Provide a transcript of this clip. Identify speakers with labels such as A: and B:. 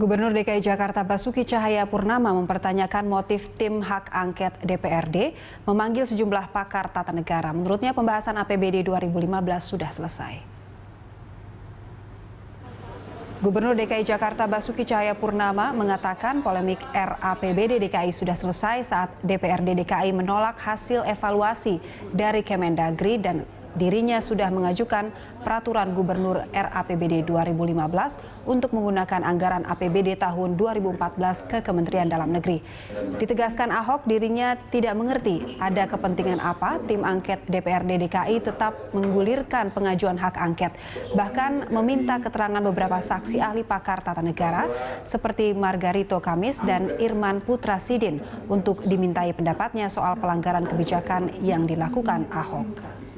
A: Gubernur DKI Jakarta Basuki Cahaya Purnama mempertanyakan motif tim hak angket DPRD memanggil sejumlah pakar tata negara. Menurutnya pembahasan APBD 2015 sudah selesai. Gubernur DKI Jakarta Basuki Cahaya Purnama mengatakan polemik RAPBD DKI sudah selesai saat DPRD DKI menolak hasil evaluasi dari Kemendagri dan dirinya sudah mengajukan peraturan gubernur RAPBD 2015 untuk menggunakan anggaran APBD tahun 2014 ke Kementerian Dalam Negeri. Ditegaskan Ahok dirinya tidak mengerti ada kepentingan apa tim angket DPRD DKI tetap menggulirkan pengajuan hak angket, bahkan meminta keterangan beberapa saksi ahli pakar tata negara seperti Margarito Kamis dan Irman Putra Sidin untuk dimintai pendapatnya soal pelanggaran kebijakan yang dilakukan Ahok.